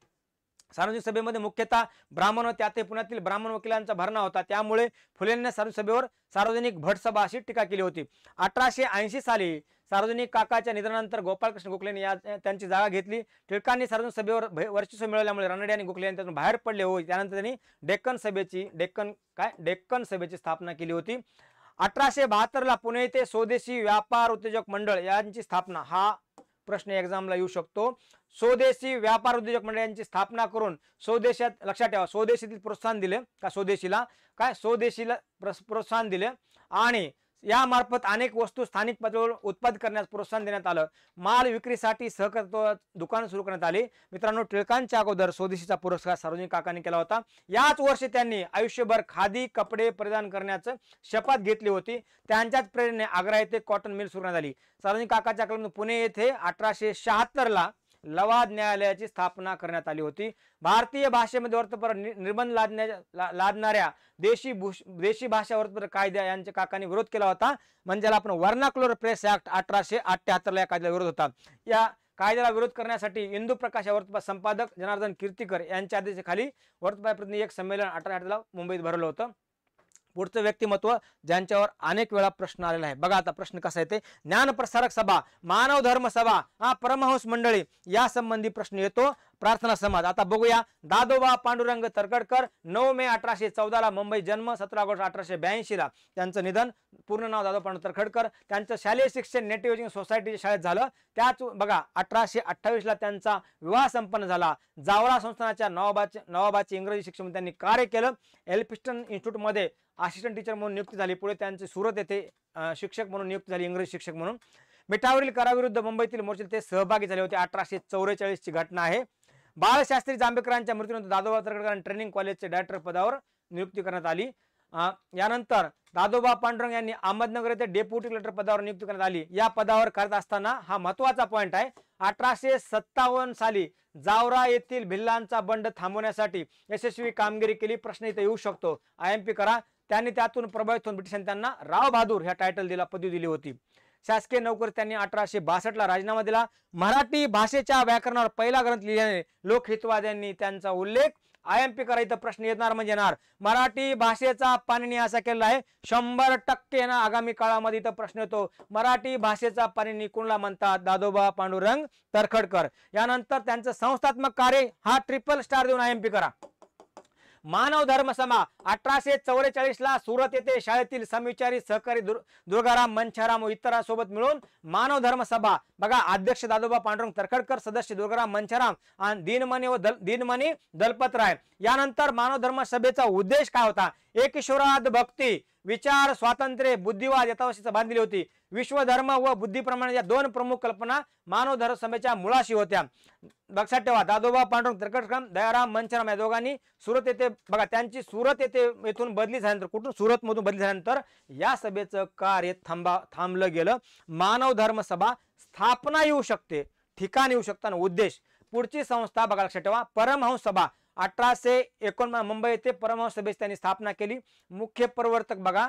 Speaker 1: सार्वजनिक सभेमध्ये मुख्यतः ब्राह्मण व त्यातही पुण्यातील ब्राह्मण वकिलांचा भरणा होता त्यामुळे फुलेंनी सार्वजनिक सभेवर सार्वजनिक भटसभा अशी टीका केली होती अठराशे ऐंशी साली सार्वजनिक काकाच्या निधनानंतर गोपाळकृष्ण गोखलेने या त्यांची जागा घेतली टिळकांनी सार्वजनिक सभेवर वर्चस्व मिळवल्यामुळे रानडे आणि गोखले यांच्यातून बाहेर पडले होते त्यानंतर त्यांनी डेक्कन सभेची डेक्कन काय डेक्कन सभेची स्थापना केली होती अठराशे बहात्तरला पुणे येथे स्वदेशी व्यापार उद्योजक मंडळ यांची स्थापना हा प्रश्न एक्झामला येऊ शकतो स्वदेशी व्यापार उद्योजक मंडळ यांची स्थापना करून स्वदेशात लक्षात ठेवा स्वदेशीतील प्रोत्साहन दिले का स्वदेशीला काय स्वदेशीला प्रोत्साहन दिले आणि या मार्फत अनेक वस्तू स्थानिक पातळीवर उत्पादित करण्यास प्रोत्साहन देण्यात आलं माल विक्रीसाठी सहकार्य दुकान सुरू करण्यात आली मित्रांनो टिळकांच्या अगोदर स्वदेशीचा पुरस्कार सार्वजनिक काकांनी केला होता याच वर्षी त्यांनी आयुष्यभर खादी कपडे परिधान करण्याचं शपथ घेतली होती त्यांच्याच प्रेरणेने आग्रा येथे कॉटन मिल सुरू करण्यात आली सार्वजनिक काकाच्या कलम पुणे येथे अठराशे ला लवाद न्यायालयाची स्थापना करण्यात आली होती भारतीय भाषेमध्ये वर्तपत्र निर्बंध लादण्या लादणाऱ्या देशी देशी भाषा वर्तपत्र कायद्या यांच्या काकांनी विरोध केला होता म्हणजे आपण वर्णाक्लोर प्रेस ऍक्ट अठराशे अठ्ठ्याहत्तरला या कायद्याला विरोध होता या कायद्याला विरोध करण्यासाठी इंदू प्रकाश या संपादक जनार्दन कीर्तीकर यांच्या आदेशाखाली वृत्तपत्र एक संमेलन अठरा अठराला मुंबईत भरलं होतं पुढचं व्यक्तिमत्व ज्यांच्यावर अनेक वेळा प्रश्न आलेला आहे बघा आता प्रश्न कसा येते ज्ञानप्रसारक सभा मानव धर्म सभा हा परमहंस मंडळी यासंबंधी प्रश्न येतो प्रार्थना समाज आता बघूया दादोबा पांडुरंग तरकडकर नऊ मे अठराशे चौदाला मुंबई जन्म सतरा ऑगस्ट अठराशे ब्याऐंशीला त्यांचं निधन पूर्ण नाव दादो पांडुरंग तरखडकर त्यांचं शालेय शिक्षण नेटिव्हिजिंग सोसायटीच्या शाळेत झालं त्याच बघा अठराशे अठ्ठावीसला त्यांचा विवाह संपन्न झाला जावळा संस्थानाच्या नवाबाचे नवाबाचे इंग्रजी शिक्षण त्यांनी कार्य केलं एल्पिस्टन इन्स्टिट्यूटमध्ये असिस्टंट टीचर म्हणून नियुक्ती झाली पुढे त्यांचे सुरत येथे शिक्षक म्हणून नियुक्ती झाली इंग्रजी शिक्षक म्हणून मिठावरील कराविरुद्ध मुंबईतील मोर्चे ते सहभागी झाले होते अठराशे चौवेचाळीसची घटना आहे बाळशास्त्री जांभेकरांच्या मृत्यूनंतर दादोबा तरखडकरांना ट्रेनिंग कॉलेजचे डायरेक्टर पदावर नियुक्ती करण्यात आली यानंतर दादोबा पांडुरंग यांनी अहमदनगर येथे डेप्युटी कलेक्टर पदावर नियुक्ती करण्यात आली या पदावर करत असताना हा महत्वाचा पॉईंट आहे अठराशे सत्तावन्न साली जावरा येथील भिल्लांचा बंड थांबवण्यासाठी यशस्वी कामगिरी केली प्रश्न इथे येऊ शकतो आय एम पी करा त्यांनी त्यातून प्रभावित होऊन ब्रिटिशांनी त्यांना राव बहादूर ह्या टायटल दिला पदवी दिली होती शासकीय त्यांनी अठराशे ला राजीनामा दिला मराठी भाषेच्या व्याकरणावर पहिला ग्रंथ लिहिल्याने लोकहितवाद्यांनी त्यांचा उल्लेख आय एम पी करा इथं प्रश्न येणार म्हणजे येणार मराठी भाषेचा पाणिनी असा केलेला आहे शंभर टक्के ना आगामी काळामध्ये इथं प्रश्न येतो मराठी भाषेचा पाणिनी कोणला म्हणतात दादोबा पांडुरंग तरखडकर यानंतर त्यांचं संस्थात्मक कार्य हा ट्रिपल स्टार देऊन आय एम पी करा मानव धर्म समा अठराशे चौवेचाळीस ला सुरत येथे शाळेतील समविचारी सहकारी दुर्गाराम मंचाराम व इतरांसोबत मिळून मानव धर्म सभा बघा अध्यक्ष दादोबा पांडुरंग तरखडकर सदस्य दुर्गाराम मंचाराम आणि दिनमणी व दल दिनमणी दलपतराय यानंतर मानव धर्म सभेचा उद्देश काय होता एक भक्ती विचार स्वातंत्र्य बुद्धिवाद याच्याशी बांधली होती विश्वधर्म व बुद्धीप्रमाणे या दोन प्रमुख कल्पना मानव धर्म सभेच्या मुळाशी होत्या लक्षात ठेवा दादोबा पांडुरंग त्रिकटक्रम दयाराम मंचराम या दोघांनी सुरत येथे बघा त्यांची सुरत येथे येथून बदली झाल्यानंतर कुठून सुरतमधून बदली झाल्यानंतर या सभेचं कार्य थांबा थांबलं गेलं मानव धर्म सभा स्थापना येऊ शकते ठिकाण येऊ शकतं आणि उद्देश पुढची संस्था बघा लक्षात ठेवा परमहंस सभा अठराशे एकोणमा मुंबई येथे परमहंस सभेची त्यांनी स्थापना केली मुख्य प्रवर्तक बघा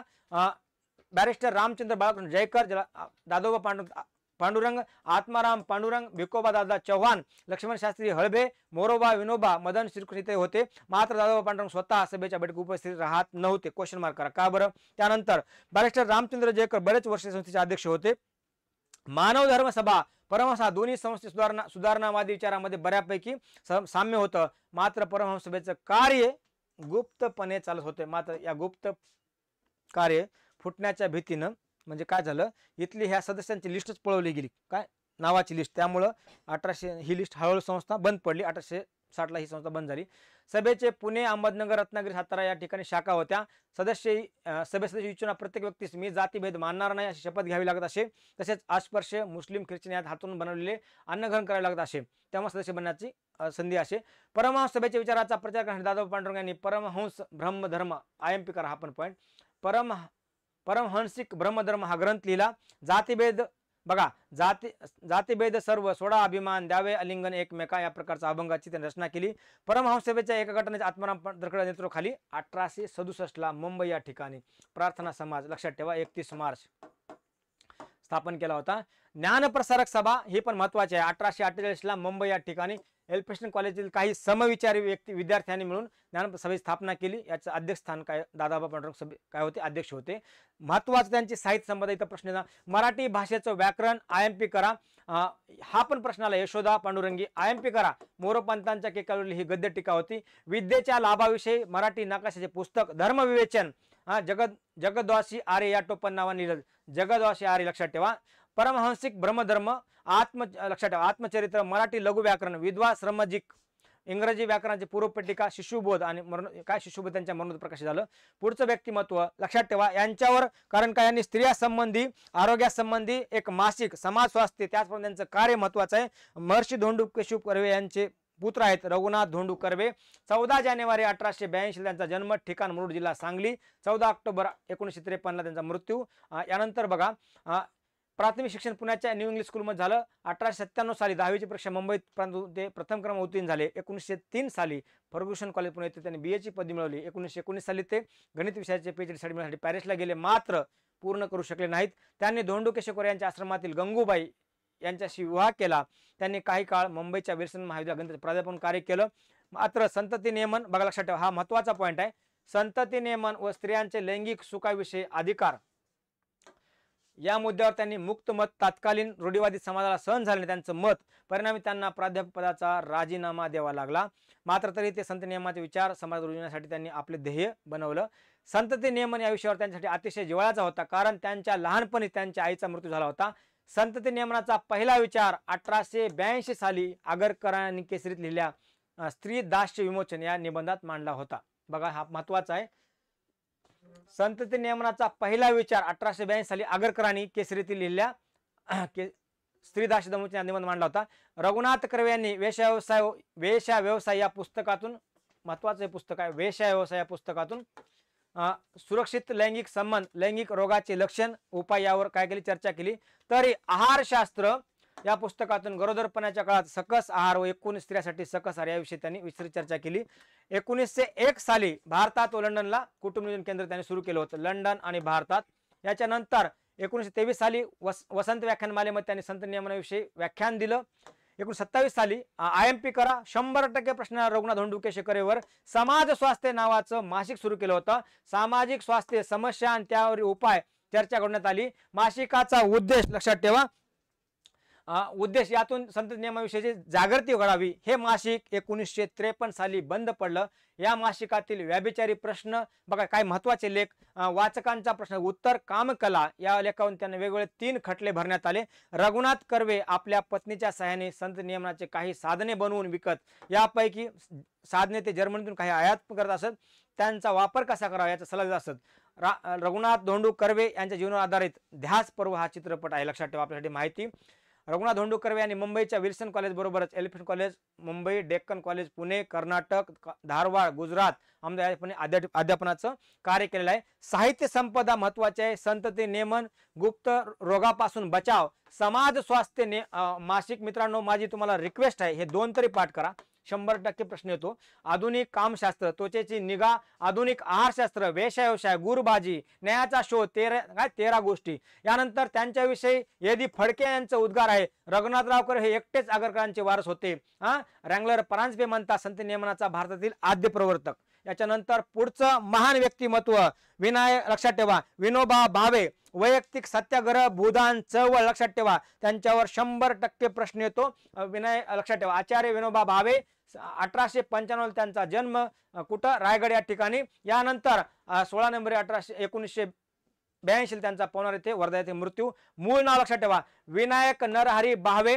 Speaker 1: बॅरिस्टर रामचंद्र बाळकृष्ण जयकर दादोबा पांडू पांडुरंग आत्माराम पांडुरंग भिकोबा दादा चौहान लक्ष्मण शास्त्री हळबे मोरोबा विनोबा मदन श्रीकृष्ण इथे होते मात्र दादोबा पांडुरंग स्वतः सभेच्या बैठक उपस्थित राहत नव्हते क्वेश्चन मार्क करा का बरं त्यानंतर बॅरिस्टर रामचंद्र जयकर बरेच वर्ष संस्थेचे अध्यक्ष होते मानव धर्म सभा परमहंसा दोन्ही संस्थे सुधारणा सुधारणावादी विचारामध्ये बऱ्यापैकी साम्य होतं मात्र परमहंस सभेचं कार्य गुप्तपणे चालत होते मात्र या गुप्त कार्य फुटण्याच्या भीतीनं म्हणजे काय झालं इथली ह्या सदस्यांची लिस्टच पळवली गेली काय नावाची लिस्ट त्यामुळं अठराशे ही लिस्ट हळूहळू संस्था बंद पडली अठराशे साठला ही संस्था बंद झाली सभेचे पुणे अहमदनगर रत्नागिरी सातारा या ठिकाणी शाखा होत्या सदस्य सदस्य इच्छुना प्रत्येक व्यक्तीस मी जातीभेद मानणार नाही अशी शपथ घ्यावी लागत असे तसेच आस्पर्श मुस्लिम ख्रिश्चन यात हातून बनवलेले अन्न ग्रहण करावे लागत असे तेव्हा सदस्य बनण्याची संधी असे परमहंस सभेचे विचाराचा प्रचार करण्यासाठी दादा पांडुरंग यांनी Paramhans Brahmadharma I M P करा हा पण पॉईंट परम परमहंसिक ब्रह्मधर्म हा ग्रंथ लिहिला जातीभेद बघा जाती जातीभेद सर्व सोडा अभिमान द्यावे अलिंगन एकमेका या प्रकारचा अभंगाची त्यांनी रचना केली परमहंसभेच्या एका गटाने आत्माराम दरकडे नेतृत्वाखाली अठराशे सदुसष्टला मुंबई या ठिकाणी प्रार्थना समाज लक्षात ठेवा एकतीस मार्च स्थापन केला होता ज्ञानप्रसारक सभा ही पण महत्वाची आहे अठराशे ला मुंबई या ठिकाणी पेशन कॉलेजतील काही समविचारी व्यक्ती विद्यार्थ्यांनी मिळून ज्ञानसभेची स्थापना केली याचं स्थान काय दादाबा पांडुरंग सभे काय होते अध्यक्ष होते महत्त्वाचं त्यांची साहित्य संबंध इथं प्रश्न मराठी भाषेचं व्याकरण आय एम पी करा हा पण प्रश्न आला Yashoda Pandurangi I M P करा मोरपंतांच्या केकावरील ही गद्य टीका होती विद्येच्या लाभाविषयी मराठी नाकाशाचे पुस्तक धर्मविवेचन जगद जगद्वासी आरे या टोपन नावा निरज जगद्वासी आरे लक्षात ठेवा परमहंसिक ब्रह्मधर्म आत्म लक्षात ठेवा आत्मचरित्र मराठी लघु व्याकरण विद्वा श्रमजिक इंग्रजी व्याकरणाची पूर्वपेटिका शिशुबोध आणि काय शिशुबोध त्यांच्या मरणोद प्रकाशित झालं पुढचं व्यक्तिमत्व लक्षात ठेवा यांच्यावर कारण का यांनी स्त्रियासंबंधी आरोग्यासंबंधी एक मासिक समाज स्वास्थ्य त्याचप्रमाणे त्यांचं कार्य महत्वाचं आहे महर्षी धोंडू केशु कर्वे यांचे पुत्र आहेत रघुनाथ धोंडू कर्वे चौदा जानेवारी अठराशे ब्याऐंशी त्यांचा जन्म ठिकाण मुरुड जिल्हा सांगली चौदा ऑक्टोबर एकोणीसशे त्रेपन्नला त्यांचा मृत्यू यानंतर बघा प्राथमिक शिक्षण पुण्याच्या न्यू इंग्लिश स्कूलमध्ये झालं अठराशे सत्त्याण्णव साली दहावीची परीक्षा मुंबईत परंतु ते प्रथम क्रम उत्तीर्ण झाले एकोणीसशे तीन साली फर्ग्युशन कॉलेज पुणे येथे त्यांनी बी एची पदवी मिळवली एकोणीसशे एकोणीस साली ते गणित विषयाचे डी साठी मिळण्यासाठी पॅरिसला गेले मात्र पूर्ण करू शकले नाहीत त्यांनी धोंडू यांच्या आश्रमातील गंगूबाई यांच्याशी विवाह केला त्यांनी काही काळ मुंबईच्या विरसन महाविद्यालयात प्राध्यापन कार्य केलं मात्र संतती नियमन बघा लक्षात ठेवा हा महत्वाचा पॉईंट आहे संतती नियमन व स्त्रियांचे लैंगिक सुखाविषयी अधिकार या मुद्द्यावर त्यांनी मुक्त मत तात्कालीन रूढीवादी समाजाला सहन झाल्याने त्यांचं मत परिणामी त्यांना प्राध्यापक पदाचा राजीनामा द्यावा लागला मात्र तरी ते संत नियमाचे विचार समाज रुजण्यासाठी त्यांनी आपले ध्येय बनवलं संतती नियमन या विषयावर त्यांच्यासाठी अतिशय जिवाळाचा होता कारण त्यांच्या लहानपणी त्यांच्या आईचा मृत्यू झाला होता संतती नियमनाचा पहिला विचार अठराशे ब्याऐंशी साली आगरकरांनी केसरीत लिहिल्या स्त्री दास्य विमोचन या निबंधात मांडला होता बघा हा महत्वाचा आहे संतती नियमनाचा पहिला विचार अठराशे ब्याऐंशी साली आगरकरांनी केसरीतील लिहिल्या के स्त्रीदास निबंध मांडला होता रघुनाथ कर्वे यांनी वेशव्यवसाय वेशा व्यवसाय या पुस्तकातून महत्वाचं पुस्तक आहे वेशा व्यवसाय या पुस्तकातून सुरक्षित लैंगिक संबंध लैंगिक रोगाचे लक्षण उपाय यावर काय केली चर्चा केली तरी आहारशास्त्र या पुस्तकातून गरोदरपणाच्या काळात सकस आहार व एकोणीस स्त्रियासाठी सकस आहार याविषयी त्यांनी विस्तृत चर्चा केली एकोणीसशे एक साली भारतात व लंडनला कुटुंब नियोजन केंद्र त्यांनी सुरू केलं होतं लंडन आणि भारतात याच्यानंतर एकोणीसशे तेवीस साली वस वसंत व्याख्यानमालेमध्ये त्यांनी संत नियमनाविषयी व्याख्यान दिलं एकोणीशे सत्तावीस साली आय एम पी करा शंभर टक्के प्रश्न रुग्ण धोंडुके समाज स्वास्थ्य नावाचं मासिक सुरू केलं होतं सामाजिक स्वास्थ्य समस्या आणि त्यावर उपाय चर्चा करण्यात आली मासिकाचा उद्देश लक्षात ठेवा उद्देश यातून संत नियमाविषयीची जागृती घडावी हे मासिक एकोणीसशे त्रेपन्न साली बंद पडलं या मासिकातील व्याभिचारी प्रश्न बघा काय महत्त्वाचे लेख वाचकांचा प्रश्न उत्तर कामकला या लेखावरून त्यांना वेगवेगळे तीन खटले भरण्यात आले रघुनाथ कर्वे आपल्या पत्नीच्या सहाय्याने संत नियमनाचे काही साधने बनवून विकत यापैकी साधने ते जर्मनीतून काही आयात करत असत त्यांचा वापर कसा करावा याचा सल्ला देत असत रा रघुनाथ धोंडू कर्वे यांच्या जीवनावर आधारित ध्यास पर्व हा चित्रपट आहे लक्षात ठेवा आपल्यासाठी माहिती रघुनाथ आणि यांनी मुंबईच्या विल्सन बरोबरच Elphinstone college Mumbai Deccan college Pune Karnataka Dharwad Gujarat आमदार अध्यापनाचं कार्य केलेलं आहे साहित्य संपदा महत्वाची आहे संतती नेमन गुप्त रोगापासून बचाव समाज स्वास्थ्य मासिक मित्रांनो माझी तुम्हाला रिक्वेस्ट आहे हे दोन तरी पाठ करा शंभर टक्के प्रश्न येतो आधुनिक कामशास्त्र त्वचेची निगा आधुनिक आहारशास्त्र वेशव्यवसाय गुरुबाजी न्यायाचा शोध तेरा काय तेरा गोष्टी यानंतर त्यांच्याविषयी येदी फडके यांचं उद्गार आहे रघुनाथ रावकर हे एकटेच आगरकरांचे वारस होते हा रँगलर परांजपे म्हणता संत नियमनाचा भारतातील आद्य प्रवर्तक याच्यानंतर पुढचं महान व्यक्तिमत्व विनाय लक्षात ठेवा विनोबा भावे वैयक्तिक सत्याग्रह भूदान चळवळ लक्षात ठेवा त्यांच्यावर शंभर टक्के प्रश्न येतो विनय लक्षात ठेवा आचार्य विनोबा भावे अठराशे पंच्याण्णव त्यांचा जन्म कुठं रायगड या ठिकाणी यानंतर सोळा नोव्हेंबर अठराशे एकोणीसशे ब्याऐंशी त्यांचा पवनार येथे वर्धा येथे मृत्यू मूळ नाव लक्षात ठेवा विनायक नरहरी भावे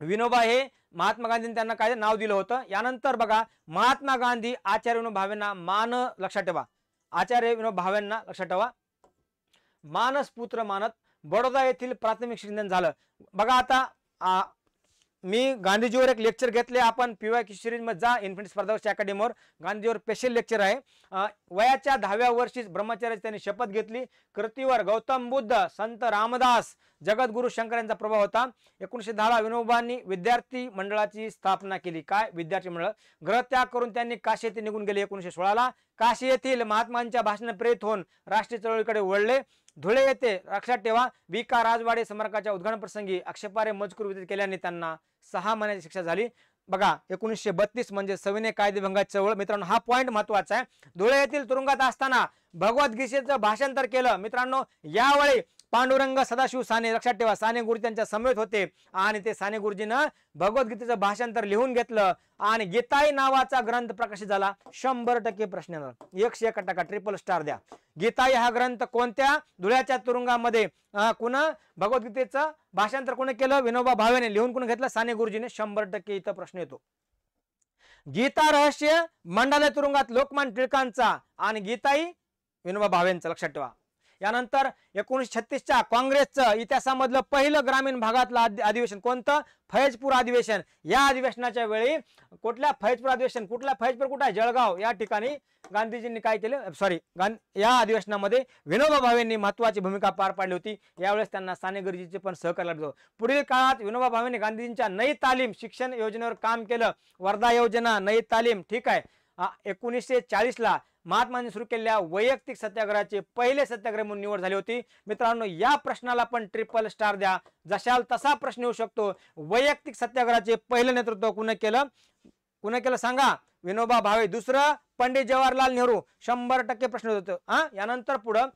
Speaker 1: विनोबा हे महात्मा गांधींनी त्यांना काय नाव दिलं होतं यानंतर बघा महात्मा गांधी आचार्य विनोद भावेंना मान लक्षात ठेवा आचार्य विनोद भावेंना लक्षात ठेवा मानस पुत्र मानत बडोदा येथील प्राथमिक शिक्षण झालं बघा आता मी गांधीजीवर एक लेक्चर घेतले आपण पिवाय सिरीजमध्ये जा इन्फंट स्पर्धावर्ष अकॅडमीवर गांधीजीवर स्पेशल लेक्चर आहे वयाच्या दहाव्या वर्षी ब्रह्मचार्याची त्यांनी शपथ घेतली कृतीवर गौतम बुद्ध संत रामदास जगद्गुरु शंकर यांचा प्रभाव होता एकोणीसशे ला विनोबांनी विद्यार्थी मंडळाची स्थापना केली काय विद्यार्थी मंडळ ग्रहत्याग करून त्यांनी काशी येथे निघून गेले एकोणीसशे सोळाला काशी येथील महात्मांच्या भाषण प्रेरित होऊन राष्ट्रीय चळवळीकडे वळले धुळे येथे लक्षात ठेवा वी का राजवाडे स्मारकाच्या प्रसंगी अक्षपारे मजकूर वितरित केल्याने त्यांना सहा महिन्याची शिक्षा झाली बघा एकोणीसशे बत्तीस म्हणजे सविनय कायदेभंगा चवळ मित्रांनो हा पॉईंट महत्वाचा आहे धुळे येथील तुरुंगात असताना गीतेचं भाषांतर केलं मित्रांनो यावेळी पांडुरंग सदाशिव साने लक्षात ठेवा साने गुरुजी त्यांच्या समेत होते आणि ते साने गुरुजीनं भगवद्गीतेचं भाषांतर लिहून घेतलं आणि गीताई नावाचा ग्रंथ प्रकाशित झाला शंभर टक्के प्रश्न एकशे एक टक्का ट्रिपल स्टार द्या गीताई हा ग्रंथ कोणत्या धुळ्याच्या तुरुंगामध्ये कुण भगवद्गीतेचं भाषांतर कोण केलं विनोबा भावेने लिहून कोण घेतलं साने गुरुजीने शंभर टक्के इथं प्रश्न येतो गीता रहस्य मंडालय तुरुंगात लोकमान टिळकांचा आणि गीताई विनोबा भावेंचा लक्षात ठेवा यानंतर एकोणीसशे छत्तीसच्या काँग्रेसचं इतिहासामधलं पहिलं ग्रामीण भागातलं अधिवेशन कोणतं फैजपूर अधिवेशन या अधिवेशनाच्या वेळी कुठल्या फैजपूर अधिवेशन कुठला फैजपूर कुठं जळगाव या ठिकाणी गांधीजींनी काय केलं सॉरी गांधी या अधिवेशनामध्ये विनोबा भावेंनी महत्वाची भूमिका पार पाडली होती यावेळेस त्यांना साने गरजेचे पण सहकार्य लाभलं पुढील काळात विनोबा भावेंनी गांधीजींच्या नई तालीम शिक्षण योजनेवर काम केलं वर्धा योजना नई तालीम ठीक आहे एकोणीसशे चाळीसला महात्माने सुरू केलेल्या वैयक्तिक सत्याग्रहाचे पहिले सत्याग्रह म्हणून निवड झाली होती मित्रांनो या प्रश्नाला पण ट्रिपल स्टार द्या जशाल तसा प्रश्न येऊ शकतो वैयक्तिक सत्याग्रहाचे पहिलं नेतृत्व कुणा केलं कुणा केलं सांगा विनोबा भावे दुसरं पंडित जवाहरलाल नेहरू शंभर टक्के प्रश्न होतो हा यानंतर पुढं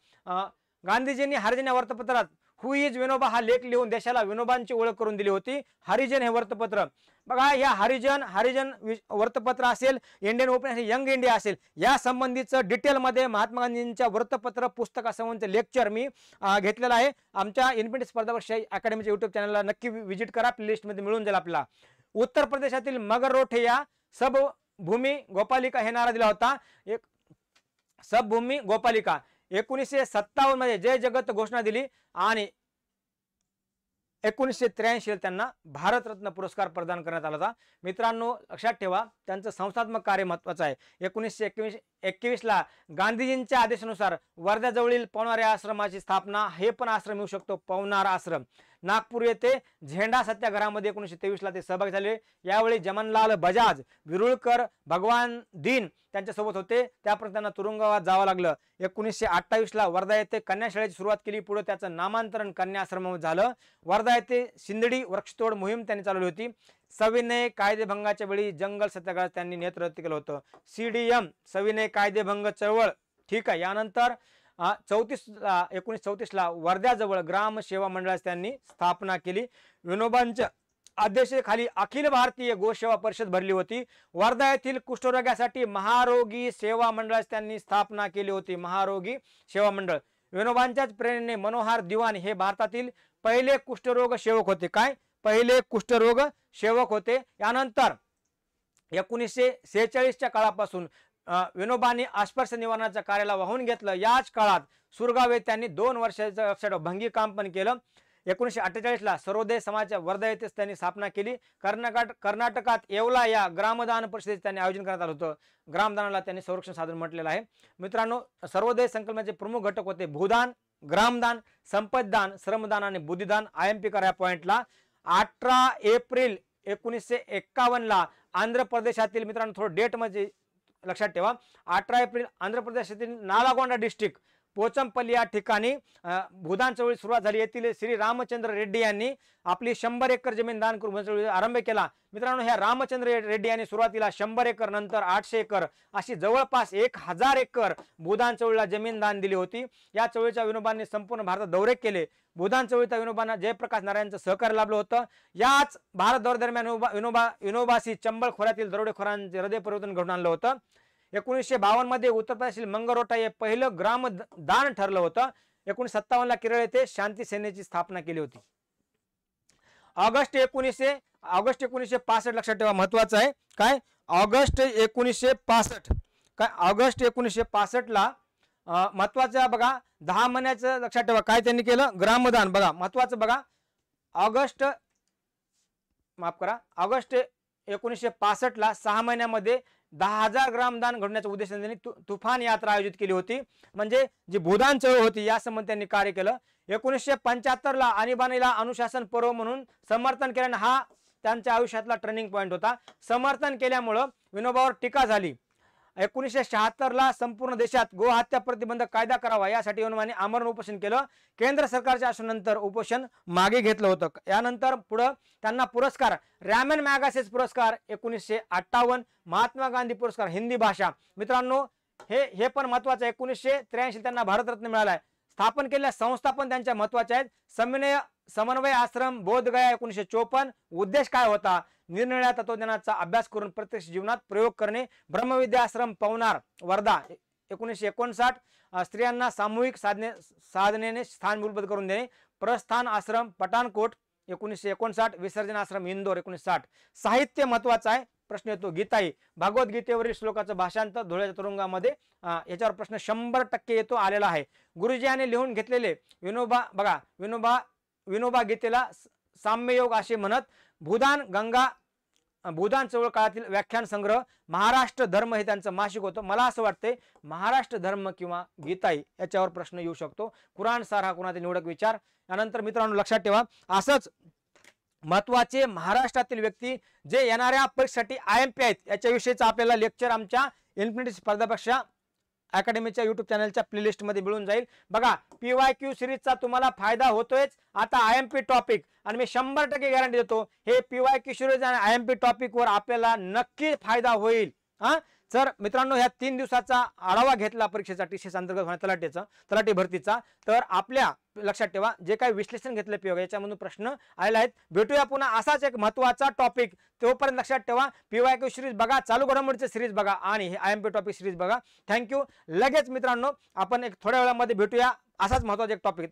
Speaker 1: गांधीजींनी हरिजन या वृत्तपत्रात हु इज विनोबा हा लेख लिहून देशाला विनोबांची ओळख करून दिली होती हरिजन हे वृत्तपत्र बघा या हरिजन हरिजन वृत्तपत्र असेल इंडियन ओपन असेल यंग इंडिया असेल या संबंधीचं डिटेलमध्ये महात्मा गांधींच्या वृत्तपत्र पुस्तकासंबंधीचं लेक्चर मी घेतलेलं आहे आमच्या इन्फिनिटी स्पर्धा परीक्षा अकॅडमीच्या युट्यूब चॅनलला नक्की व्हिजिट करा लिस्टमध्ये मिळून जाईल आपला उत्तर प्रदेशातील मगर रोठे या सबभूमी गोपालिका हे नारा दिला होता एक सबभूमी गोपालिका एकोणीसशे सत्तावन्नमध्ये जय जगत घोषणा दिली आणि एकोणीसशे त्र्याऐंशी त्यांना भारतरत्न पुरस्कार प्रदान करण्यात आला होता मित्रांनो लक्षात ठेवा त्यांचं संस्थात्मक कार्य महत्त्वाचं आहे एकोणीसशे एकवीस एकवीसला गांधीजींच्या आदेशानुसार वर्ध्याजवळील पवनार आश्रमाची स्थापना हे पण आश्रम येऊ शकतो पवनार आश्रम नागपूर येथे झेंडा सत्याग्रहामध्ये एकोणीसशे तेवीसला ते सहभागी झाले यावेळी जमनलाल बजाज विरुळकर भगवान दिन त्यांच्यासोबत होते त्यापर्यंत त्यांना तुरुंगवाद जावं लागलं एकोणीसशे अठ्ठावीसला वर्धा येथे कन्याशाळेची सुरुवात केली पुढे त्याचं नामांतरण कन्याश्रम झालं वर्धा येथे शिंदडी वृक्षतोड मोहीम त्यांनी चालवली होती सविनय कायदेभंगाच्या वेळी जंगल सत्याग्रह त्यांनी नेतृत्व केलं होतं सी डी एम सविनय कायदेभंग चळवळ ठीक आहे यानंतर चौतीसला एकोणीस चौतीसला जवळ ग्राम सेवा मंडळ त्यांनी स्थापना केली विनोबांच्या अध्यक्षतेखाली अखिल भारतीय गोसेवा परिषद भरली होती वर्धा येथील कुष्ठरोग्यासाठी महारोगी सेवा मंडळ त्यांनी स्थापना केली होती महारोगी सेवा मंडळ विनोबांच्याच प्रेरणेने मनोहर दिवान हे भारतातील पहिले कुष्ठरोग सेवक होते काय पहिले कुष्ठरोग सेवक होते यानंतर एकोणीसशे सेहेचाळीसच्या काळापासून विनोबांनी अस्पर्श निवारणाच्या कार्याला वाहून घेतलं याच काळात सुरगावे त्यांनी दोन वर्षाचं भंगी काम पण केलं एकोणीसशे अठ्ठेचाळीसला सर्वोदय समाजाच्या वर्धा येथेच त्यांनी स्थापना केली कर्नाटक कर्नाटकात येवला या ग्रामदान परिषदेचे त्यांनी आयोजन करण्यात आलं होतं ग्रामदानाला त्यांनी संरक्षण साधन म्हटलेलं आहे मित्रांनो सर्वोदय संकल्पनेचे प्रमुख घटक होते भूदान ग्रामदान संपतदान श्रमदान आणि बुद्धिदान आय एम पी कर या पॉईंटला अठरा एप्रिल एकोणीसशे एक्कावन्नला आंध्र प्रदेशातील मित्रांनो थोडं डेट म्हणजे लक्षात ठेवा अठरा एप्रिल आंध्र प्रदेशातील नालागोंडा डिस्ट्रिक्ट पोचमपल्ली या ठिकाणी भूदान चळवळी सुरुवात झाली येथील श्री रामचंद्र रेड्डी यांनी आपली शंभर एकर जमीन दान करून भूदान चळवळी आरंभ केला मित्रांनो ह्या रामचंद्र रेड्डी यांनी सुरुवातीला शंभर एकर नंतर आठशे एकर अशी जवळपास एक हजार एकर भूदान चळवळीला जमीन दान दिली होती या चवळीच्या विनोबांनी संपूर्ण भारतात दौरे केले भूदान चवळीच्या विनोबांना जयप्रकाश नारायणचं सहकार्य लाभलं होतं याच भारत दरम्यान विनोबा विनोबाशी चंबळ खोऱ्यातील दरोडेखोरांचे हृदय परिवर्तन घडून आणलं होतं एकोणीसशे मध्ये उत्तर प्रदेशातील मंगरोटा हे पहिलं ग्राम दान ठरलं होतं एकोणीसशे सत्तावन्नला केरळ येथे शांती सेनेची स्थापना केली होती ऑगस्ट एकोणीसशे ऑगस्ट एकोणीसशे पासष्ट लक्षात ठेवा महत्वाचं आहे काय ऑगस्ट एकोणीसशे पासष्ट काय ऑगस्ट एकोणीसशे ला महत्वाचं बघा दहा महिन्याचं लक्षात ठेवा काय त्यांनी केलं ग्रामदान बघा महत्वाचं बघा ऑगस्ट माफ करा ऑगस्ट एकोणीसशे पासष्टला सहा महिन्यामध्ये दहा हजार ग्राम दान घडवण्याच्या उद्देशाने त्यांनी तुफान यात्रा आयोजित केली होती म्हणजे जी भूदान चळवळ होती यासंबंधी त्यांनी कार्य केलं एकोणीसशे पंच्याहत्तरला आणीबाणीला अनुशासन पर्व म्हणून समर्थन केल्याने हा त्यांच्या आयुष्यातला टर्निंग पॉईंट होता समर्थन केल्यामुळं विनोबावर टीका झाली एकोणीसशे शहात्तरला संपूर्ण देशात गोहत्या प्रतिबंधक कायदा करावा यासाठी हनुमाने आमरण उपोषण केलं केंद्र सरकारच्या आश्वासनानंतर उपोषण मागे घेतलं होतं यानंतर पुढं त्यांना पुरस्कार रॅमन मॅगासेस पुरस्कार एकोणीसशे महात्मा गांधी पुरस्कार हिंदी भाषा मित्रांनो हे हे पण महत्वाचं एकोणीसशे त्र्याऐंशी त्यांना भारतरत्न मिळालाय आहे स्थापन केलेल्या संस्था पण त्यांच्या महत्वाच्या आहेत समन्वय समन्वय आश्रम बोधगया एकोणीसशे चोपन्न उद्देश काय होता निरनिळ्या तत्वज्ञानाचा अभ्यास करून प्रत्यक्ष जीवनात प्रयोग करणे ब्रह्मविद्याश्रम पवनार वर्धा एकोणीसशे एकोणसाठ स्त्रियांना सामूहिक साधने साधनेने स्थान मूलभूत करून देणे प्रस्थान आश्रम पठाणकोट एकोणीसशे एकोणसाठ विसर्जन आश्रम इंदोर एकोणीसशे साठ साहित्य महत्वाचं आहे प्रश्न येतो गीताई भागवद्गीतेवरील श्लोकाचं भाषांतर धुळ्याच्या तुरुंगामध्ये याच्यावर प्रश्न शंभर टक्के येतो आलेला आहे गुरुजी यांनी लिहून घेतलेले विनोबा बघा विनोबा विनोबा गीतेला साम्ययोग असे म्हणत भूदान गंगा भूदान चवळ काळातील व्याख्यान संग्रह महाराष्ट्र धर्म हे त्यांचं मासिक होतं मला असं वाटतंय महाराष्ट्र धर्म किंवा गीताई याच्यावर प्रश्न येऊ शकतो कुराण सार हा कुणातील निवडक विचार यानंतर मित्रांनो लक्षात ठेवा असंच महत्वाचे महाराष्ट्रातील व्यक्ती जे येणाऱ्या परीक्षेसाठी आय एम पी आहेत याच्याविषयीचं आपल्याला लेक्चर आमच्या इन्फिनिटी स्पर्धापेक्षा अकॅडमीच्या युट्यूब चॅनलच्या मध्ये मिळून जाईल बघा पी वाय क्यू सिरीजचा तुम्हाला फायदा होतोयच आता आय एम पी टॉपिक आणि मी शंभर टक्के गॅरंटी देतो हे पी वाय क्यू सिरीज आणि आय एम पी टॉपिकवर आपल्याला नक्की फायदा होईल हां सर मित्रांनो ह्या तीन दिवसाचा आढावा घेतला परीक्षेचा टीसीस अंतर्गत होणार तलाटेचा तलाठी भरतीचा तर आपल्या लक्षात ठेवा जे काही विश्लेषण घेतलं पीओ याच्यामधून प्रश्न आलेला आहेत भेटूया पुन्हा असाच एक महत्त्वाचा टॉपिक तोपर्यंत लक्षात ठेवा पीवाय क्यू सिरीज बघा चालू घडामोडीचे सिरीज बघा आणि हे I M P topic series बघा थँक्यू लगेच मित्रांनो आपण एक थोड्या वेळामध्ये भेटूया असाच महत्वाचा एक टॉपिक